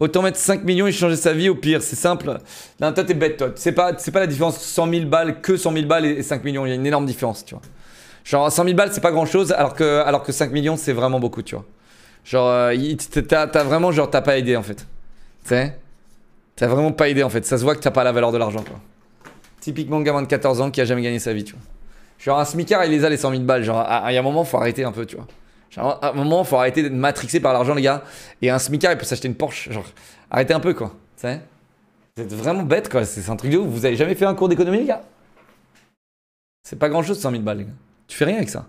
Autant mettre 5 millions et changer sa vie au pire, c'est simple. Non, toi t'es bête, toi. C'est pas, pas la différence 100 000 balles, que 100 000 balles et 5 millions. Il y a une énorme différence, tu vois. Genre 100 000 balles, c'est pas grand chose, alors que, alors que 5 millions, c'est vraiment beaucoup, tu vois. Genre, euh, t'as vraiment, genre, t'as pas aidé en fait. Tu sais T'as vraiment pas aidé en fait. Ça se voit que t'as pas la valeur de l'argent, quoi. Typiquement, un gamin de 14 ans qui a jamais gagné sa vie, tu vois. Genre, un smicard, il les a les 100 000 balles. Genre, il y a un moment, faut arrêter un peu, tu vois à un moment, faut arrêter d'être matrixé par l'argent, les gars. Et un smicard, il peut s'acheter une Porsche. Genre, arrêtez un peu, quoi. Vous êtes vraiment bête, quoi. C'est un truc de ouf. Vous avez jamais fait un cours d'économie, les gars C'est pas grand chose, 100 000 balles, Tu fais rien avec ça.